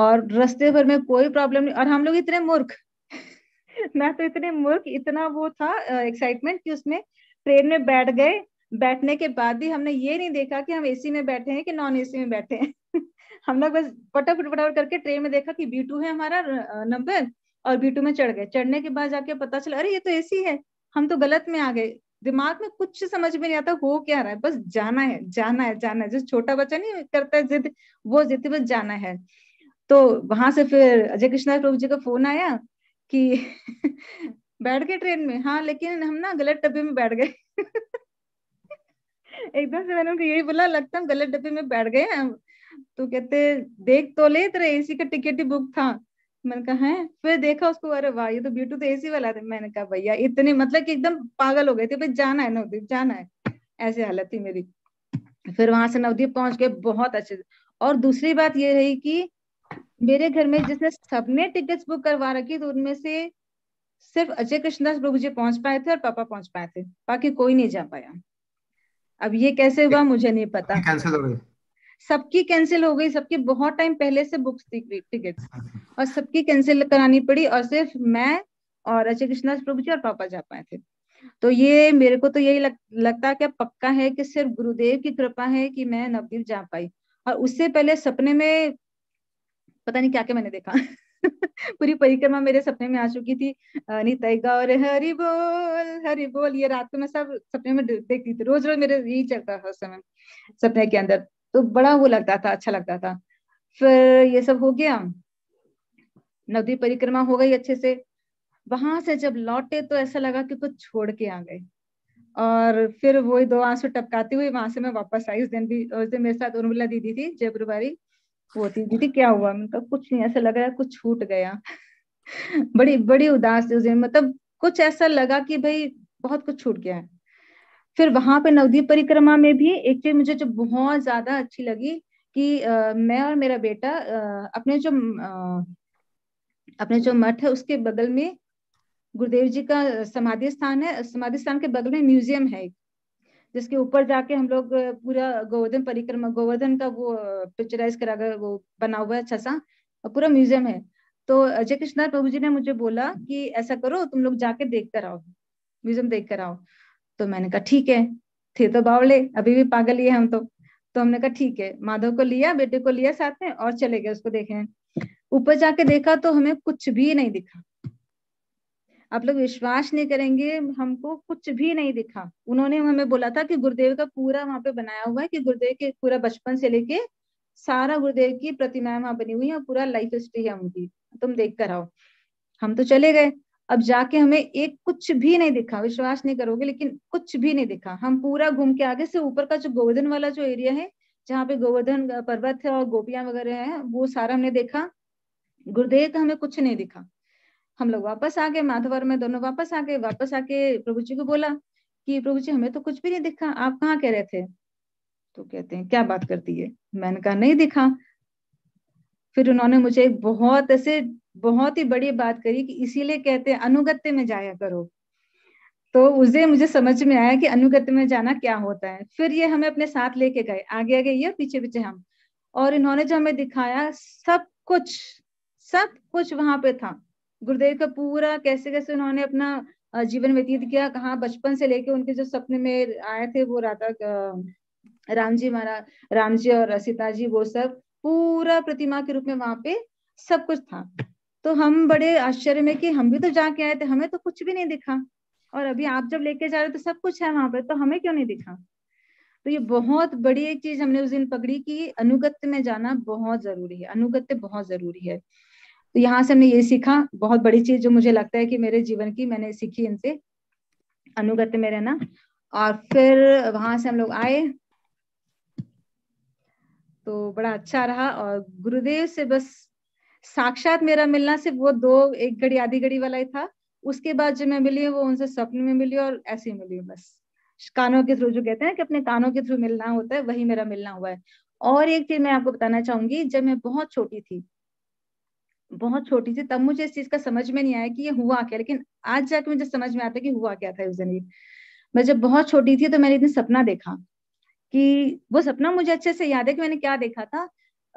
और रस्ते भर में कोई प्रॉब्लम नहीं और हम लोग इतने मूर्ख मैं तो इतने मूर्ख इतना वो था एक्साइटमेंट कि उसमें ट्रेन में बैठ गए बैठने के बाद भी हमने ये नहीं देखा कि हम एसी में बैठे हैं कि नॉन एसी में बैठे हैं हम लोग बस पटाफट पटाफट करके ट्रेन में देखा कि बी टू है हमारा नंबर और बी टू में चढ़ गए चढ़ने के बाद जाके पता चला अरे ये तो एसी है हम तो गलत में आ गए दिमाग में कुछ समझ में नहीं आता हो क्या रहा है बस जाना है जाना है जाना है जो छोटा बच्चा नहीं करता है जिद वो जिद बस जाना है तो वहां से फिर अजय कृष्णा प्रभु जी का फोन आया कि बैठ गए ट्रेन में हाँ लेकिन हम ना गलत डब्बे में बैठ गए एकदम से मैंने उनको यही बोला लगता हम गलत डब्बे में बैठ गए हैं तो कहते देख तो ले तेरा एसी का टिकट ही बुक था मैंने कहा है फिर देखा उसको अरे वाह ये तो ब्यूटू तो एसी वाला था मैंने कहा भैया इतने मतलब कि एकदम पागल हो गए थे भाई जाना है नवदीप जाना है ऐसी हालत थी मेरी फिर वहां से नवदीप पहुंच गए बहुत अच्छे और दूसरी बात ये रही कि मेरे घर में जिसने सबने टिकट्स बुक करवा रखी तो उनमें से सिर्फ अजय कृष्णदास प्रभु जी पहुंच पाए थे और पापा पहुंच पाए थे बाकी कोई नहीं जा पाया अब ये कैसे हुआ मुझे नहीं पता कैंसिल हो गई सबकी कैंसिल हो गई सबकी बहुत टाइम पहले से बुक्स थी टिकट हाँ, हाँ। और सबकी कैंसिल करानी पड़ी और सिर्फ मैं और अजय कृष्णा प्रभु जी और पापा जा पाए थे तो ये मेरे को तो यही लग, लगता क्या पक्का है कि सिर्फ गुरुदेव की कृपा है कि मैं नवदीप जा पाई और उससे पहले सपने में पता नहीं क्या क्या मैंने देखा पूरी परिक्रमा मेरे सपने में आ चुकी थी नीतय गौर हरि बोल हरि बोल ये रात को मैं सब सपने में देखती थी रोज रोज मेरे यही चलता था उस समय सपने के अंदर तो बड़ा वो लगता था अच्छा लगता था फिर ये सब हो गया नवदीप परिक्रमा हो गई अच्छे से वहां से जब लौटे तो ऐसा लगा कि कुछ छोड़ के आ गए और फिर वही दो आंसू टपकाते हुए वहां से मैं वापस आई उस दिन भी उस दिन मेरे साथ उर्मिला दीदी थी बारी वो थी दीदी क्या हुआ मतलब कुछ नहीं ऐसा लग रहा कुछ छूट गया बड़ी बड़ी उदास थी उस दिन मतलब कुछ ऐसा लगा कि भाई बहुत कुछ छूट गया है फिर वहां पे नवदीप परिक्रमा में भी एक चीज मुझे जो बहुत ज्यादा अच्छी लगी कि आ, मैं और मेरा बेटा आ, अपने जो आ, अपने जो मठ है उसके बगल में गुरुदेव जी का समाधि स्थान है समाधि स्थान के बगल में म्यूजियम है जिसके ऊपर जाके हम लोग पूरा गोवर्धन परिक्रमा गोवर्धन का वो पिक्चराइज करा वो बना हुआ है अच्छा सा पूरा म्यूजियम है तो अजय कृष्णा प्रभु जी ने मुझे बोला कि ऐसा करो तुम लोग जाके देख कर आओ म्यूजियम देख कर आओ तो मैंने कहा ठीक है थे तो बावले अभी भी पागल ही है हम तो तो हमने कहा ठीक है माधव को लिया बेटे को लिया साथ में और चले गए उसको देखने ऊपर जाके देखा तो हमें कुछ भी नहीं दिखा आप लोग विश्वास नहीं करेंगे हमको कुछ भी नहीं दिखा उन्होंने हमें बोला था कि गुरुदेव का पूरा वहां पे बनाया हुआ है कि गुरुदेव के पूरा बचपन से लेके सारा गुरुदेव की प्रतिमाएं वहां बनी हुई है पूरा लाइफ हिस्ट्री है उनकी तुम देख कर आओ हम तो चले गए अब जाके हमें एक कुछ भी नहीं दिखा विश्वास नहीं करोगे लेकिन कुछ भी नहीं दिखा हम पूरा घूम के आगे से ऊपर का जो गोवर्धन वाला जो एरिया है जहाँ पे गोवर्धन पर्वत है और गोपियां वगैरह है वो सारा हमने देखा गुरुदेव का हमें कुछ नहीं दिखा हम लोग वापस आ गए माधवर में दोनों वापस आ गए वापस आके प्रभु जी को बोला कि प्रभु जी हमें तो कुछ भी नहीं दिखा आप कहाँ कह रहे थे तो कहते हैं क्या बात करती है मैंने कहा नहीं दिखा फिर उन्होंने मुझे एक बहुत ऐसे बहुत ही बड़ी बात करी कि इसीलिए कहते हैं अनुगत्य में जाया करो तो उसे मुझे समझ में आया कि अनुगत्य में जाना क्या होता है फिर ये हमें अपने साथ लेके गए आगे आगे ये पीछे पीछे हम और इन्होंने जो हमें दिखाया सब कुछ सब कुछ वहां पे था गुरुदेव का पूरा कैसे कैसे उन्होंने अपना जीवन व्यतीत किया कहा बचपन से लेके उनके जो सपने में आए थे वो राधा राम जी महाराज राम जी और सीता जी वो सब पूरा प्रतिमा के रूप में वहां पे सब कुछ था तो हम बड़े आश्चर्य में कि हम भी तो जाके आए थे हमें तो कुछ भी नहीं दिखा और अभी आप जब लेके जा रहे हो तो सब कुछ है वहां पर तो हमें क्यों नहीं दिखा तो ये बहुत बड़ी एक चीज हमने उस दिन पकड़ी कि अनुगत्य में जाना बहुत जरूरी है अनुगत्य बहुत जरूरी है तो यहाँ से हमने ये सीखा बहुत बड़ी चीज जो मुझे लगता है कि मेरे जीवन की मैंने सीखी इनसे अनुगत्य में रहना और फिर वहां से हम लोग आए तो बड़ा अच्छा रहा और गुरुदेव से बस साक्षात मेरा मिलना सिर्फ वो दो एक घड़ी आधी घड़ी वाला ही था उसके बाद जो मैं मिली वो उनसे स्वप्न में मिली और ऐसे ही मिली बस कानों के थ्रू जो कहते हैं कि अपने कानों के थ्रू मिलना होता है वही मेरा मिलना हुआ है और एक चीज मैं आपको बताना चाहूंगी जब मैं बहुत छोटी थी बहुत छोटी थी तब मुझे इस चीज का समझ में नहीं आया कि ये हुआ क्या लेकिन आज जाके मुझे समझ में आता कि हुआ क्या था उस दिन मैं जब बहुत छोटी थी तो मैंने इतने सपना देखा कि वो सपना मुझे अच्छे से याद है कि मैंने क्या देखा था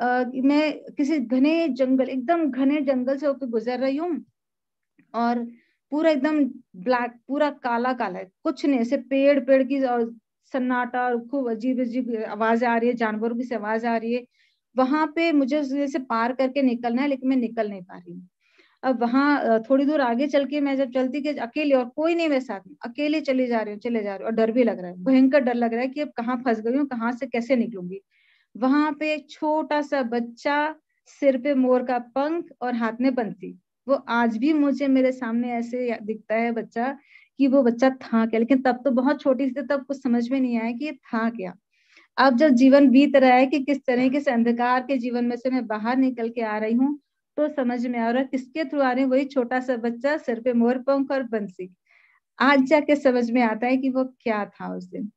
आ, मैं किसी घने जंगल एकदम घने जंगल से होकर गुजर रही हूँ और पूरा एकदम ब्लैक पूरा काला काला है कुछ नहीं ऐसे पेड़ पेड़ की और सन्नाटा और खूब अजीब अजीब आवाज आ रही है जानवरों की आवाज आ रही है वहां पे मुझे जैसे पार करके निकलना है लेकिन मैं निकल नहीं पा रही अब वहां थोड़ी दूर आगे चल के मैं जब चलती कि अकेले और कोई नहीं मेरे साथ में अकेले चले जा रही हूँ चले जा रही हूँ और डर भी लग रहा है भयंकर डर लग रहा है कि अब कहाँ फंस गई हूँ कहाँ से कैसे निकलूंगी वहां पे एक छोटा सा बच्चा सिर पे मोर का पंख और हाथ में बनती वो आज भी मुझे मेरे सामने ऐसे दिखता है बच्चा कि वो बच्चा था क्या लेकिन तब तो बहुत छोटी सी तब कुछ समझ में नहीं आया कि ये था क्या अब जब जीवन बीत रहा है कि किस तरह के अंधकार के जीवन में से मैं बाहर निकल के आ रही हूँ तो समझ में आ रहा है किसके थ्रू आ रही वही छोटा सा बच्चा सिर पे मोर पंख और बंसी आज जाके समझ में आता है कि वो क्या था उस दिन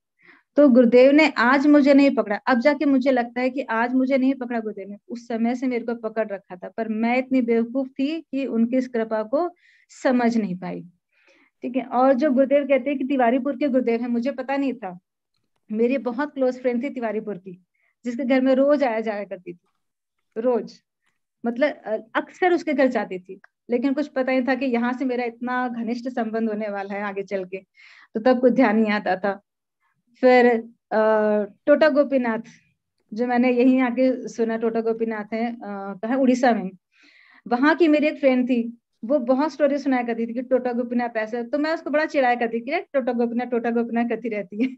तो गुरुदेव ने आज मुझे नहीं पकड़ा अब जाके मुझे लगता है कि आज मुझे नहीं पकड़ा गुरुदेव ने उस समय से मेरे को पकड़ रखा था पर मैं इतनी बेवकूफ थी कि उनकी इस कृपा को समझ नहीं पाई ठीक है और जो गुरुदेव कहते हैं कि तिवारीपुर के गुरुदेव है मुझे पता नहीं था मेरी बहुत क्लोज फ्रेंड थी तिवारीपुर की जिसके घर में रोज आया जाया करती थी रोज मतलब अक्सर उसके घर जाती थी लेकिन कुछ पता ही था कि यहाँ से मेरा इतना घनिष्ठ संबंध होने वाला है आगे चल के तो तब कुछ ध्यान नहीं आता था फिर टोटा गोपीनाथ जो मैंने यहीं आके सुना टोटा गोपीनाथ है कहा उड़ीसा में वहां की मेरी एक फ्रेंड थी वो बहुत स्टोरी सुनाया करती थी कि टोटा गोपीनाथ ऐसा तो मैं उसको बड़ा चिड़ाया करती कि टोटा गोपीनाथ टोटा गोपीनाथ करती रहती है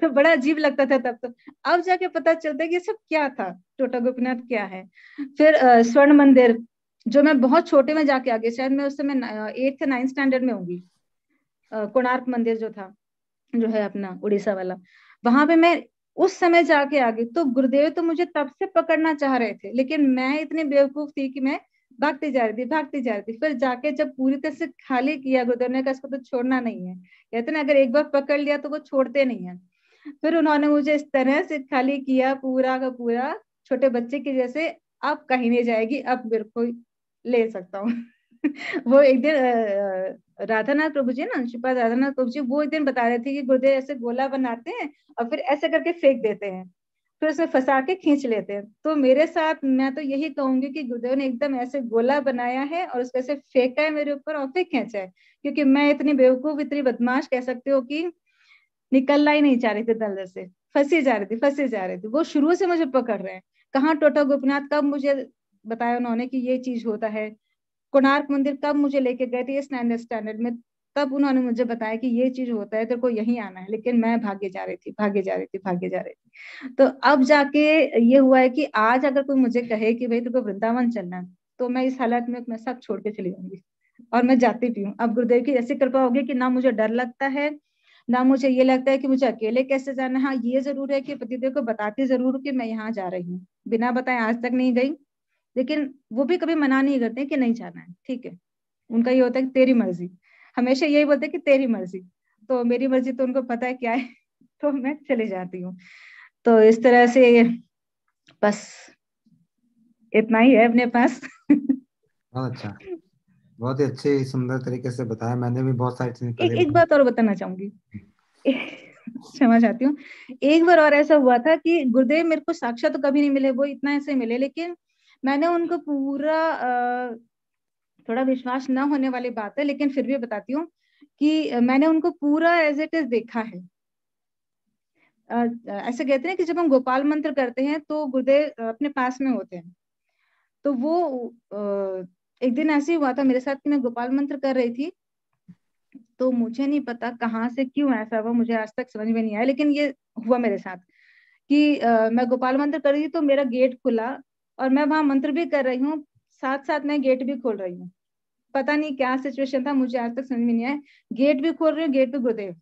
तो बड़ा अजीब लगता था तब तो अब जाके पता चलता है कि सब क्या था टोटा गोपीनाथ क्या है फिर स्वर्ण मंदिर जो मैं बहुत छोटे में जाके आ गई शायद मैं उस समय एट्थ या नाइन्थ स्टैंडर्ड में होंगी कोणार्क मंदिर जो था जो है अपना उड़ीसा वाला वहां पे मैं उस समय जाके आ गई तो गुरुदेव तो मुझे तब से पकड़ना चाह रहे थे लेकिन मैं इतनी बेवकूफ थी कि मैं भागती जा रही थी भागती जा रही थी फिर जाके जब पूरी तरह से खाली किया ने कहा इसको तो छोड़ना नहीं है कहते ना अगर एक बार पकड़ लिया तो वो छोड़ते नहीं है फिर उन्होंने मुझे इस तरह से खाली किया पूरा का पूरा छोटे बच्चे की जैसे अब कहीं नहीं जाएगी अब मेरे को ले सकता हूँ वो एक दिन राधानाथ प्रभु जी ना अंशुपा राधानाथ प्रभु जी वो एक दिन बता रहे थे कि गुरुदेव ऐसे गोला बनाते हैं और फिर ऐसे करके फेंक देते हैं फिर तो उसमें फंसा के खींच लेते हैं तो मेरे साथ मैं तो यही कहूंगी कि गुरुदेव ने एकदम ऐसे गोला बनाया है और उसको ऐसे फेंका है मेरे ऊपर और फिर खींचा है क्योंकि मैं इतनी बेवकूफ इतनी बदमाश कह सकते हो कि निकलना ही नहीं चाह रही थी दल से फंसी जा रही थी फंसी जा रही थी वो शुरू से मुझे पकड़ रहे हैं कहाँ टोटा गोपनाथ कब मुझे बताया उन्होंने कि ये चीज होता है कोणार्क मंदिर कब मुझे लेके गए थे इस नाइन स्टैंडर्ड में तब उन्होंने मुझे बताया कि ये चीज होता है तेरे को यही आना है लेकिन मैं भागे जा रही थी भागे जा रही थी भागे जा रही थी तो अब जाके ये हुआ है कि आज अगर कोई मुझे कहे कि भाई तेरे को वृंदावन चलना है तो मैं इस हालत में मैं सब छोड़ के चली जाऊंगी और मैं जाती भी हूँ अब गुरुदेव की ऐसी कृपा होगी कि ना मुझे डर लगता है ना मुझे ये लगता है कि मुझे अकेले कैसे जाना है हाँ ये जरूर है कि पतिदेव को बताती जरूर कि मैं यहाँ जा रही हूँ बिना बताए आज तक नहीं गई लेकिन वो भी कभी मना नहीं करते कि नहीं जाना है ठीक है उनका ये होता है कि तेरी मर्जी हमेशा यही बोलते कि तेरी मर्जी तो मेरी मर्जी तो उनको पता है क्या है तो मैं चले जाती हूँ तो इस तरह से बस इतना ही है अपने पास बहुत अच्छा बहुत ही अच्छे सुंदर तरीके से बताया मैंने भी बहुत सारी चीजें एक, एक बात और बताना चाहूंगी क्षमा चाहती हूँ एक बार और ऐसा हुआ था कि गुरुदेव मेरे को साक्षात तो कभी नहीं मिले वो इतना ऐसे मिले लेकिन मैंने उनको पूरा थोड़ा विश्वास ना होने वाली बात है लेकिन फिर भी बताती हूँ कि मैंने उनको पूरा एज इट इज देखा है ऐसे कहते हैं कि जब हम गोपाल मंत्र करते हैं तो गुरुदेव अपने पास में होते हैं तो वो एक दिन ऐसे हुआ था मेरे साथ कि मैं गोपाल मंत्र कर रही थी तो मुझे नहीं पता कहाँ से क्यों ऐसा हुआ मुझे आज तक समझ में नहीं आया लेकिन ये हुआ मेरे साथ कि मैं गोपाल मंत्र कर रही थी तो मेरा गेट खुला और मैं वहां मंत्र भी कर रही हूँ साथ साथ मैं गेट भी खोल रही हूँ पता नहीं क्या सिचुएशन था मुझे आज तक समझ में नहीं आया गेट भी खोल रही हूँ गेट भी गुरुदेव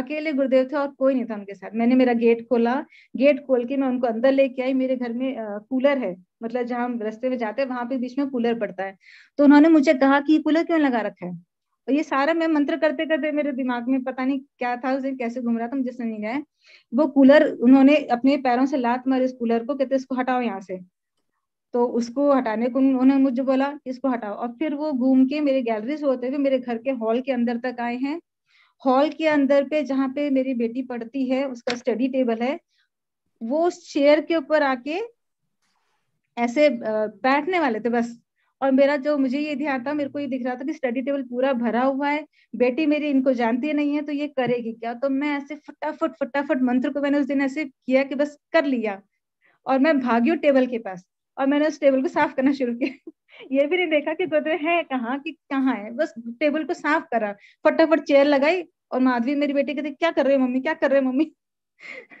अकेले गुरुदेव थे और कोई नहीं था उनके साथ मैंने मेरा गेट खोला गेट खोल के मैं उनको अंदर लेके आई मेरे घर में कूलर है मतलब जहाँ हम रस्ते में जाते हैं वहां पे बीच में कूलर पड़ता है तो उन्होंने मुझे कहा कि कूलर क्यों लगा रखा है और ये सारा मैं मंत्र करते करते मेरे दिमाग में पता नहीं क्या था उसे कैसे घूम रहा था मुझे समझ नहीं आया वो कूलर उन्होंने अपने पैरों से लात मारे उस कूलर को कहते इसको हटाओ यहाँ से तो उसको हटाने को उन्होंने मुझे बोला इसको हटाओ और फिर वो घूम के मेरे गैलरी से होते हुए मेरे घर के हॉल के अंदर तक आए हैं हॉल के अंदर पे जहाँ पे मेरी बेटी पढ़ती है उसका स्टडी टेबल है वो उस चेयर के ऊपर आके ऐसे बैठने वाले थे बस और मेरा जो मुझे ये ध्यान था मेरे को ये दिख रहा था कि स्टडी टेबल पूरा भरा हुआ है बेटी मेरी इनको जानती नहीं है तो ये करेगी क्या तो मैं ऐसे फटाफट फटाफट मंत्र को मैंने उस दिन ऐसे किया कि बस कर लिया और मैं भागी टेबल के पास और मैंने उस टेबल को साफ करना शुरू किया ये भी नहीं देखा कि गोदरेज है कहाँ कि कहाँ है बस टेबल को साफ करा फटाफट चेयर लगाई और माधवी मेरी बेटी कहती क्या कर रहे हो मम्मी क्या कर रहे हो मम्मी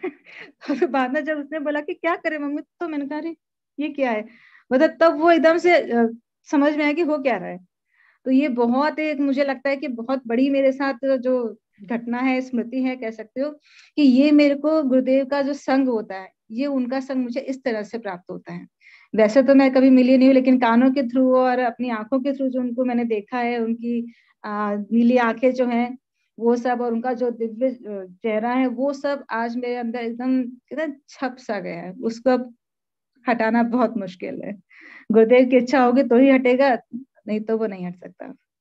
और बाद में जब उसने बोला कि क्या करे मम्मी तो मैंने कहा ये क्या है मतलब तब वो एकदम से समझ में आया कि हो क्या रहा है तो ये बहुत एक मुझे लगता है कि बहुत बड़ी मेरे साथ जो घटना है स्मृति है कह सकते हो कि ये मेरे को गुरुदेव का जो संग होता है ये उनका संग मुझे इस तरह से प्राप्त होता है वैसे तो मैं कभी मिली नहीं हूँ लेकिन कानों के थ्रू और अपनी आंखों के थ्रू जो उनको मैंने देखा है उनकी नीली आंखें जो हैं वो सब और उनका जो दिव्य चेहरा है वो सब आज मेरे अंदर एकदम एकदम छप सा गया है उसको अब हटाना बहुत मुश्किल है गुरुदेव की इच्छा होगी तो ही हटेगा नहीं तो वो नहीं हट सकता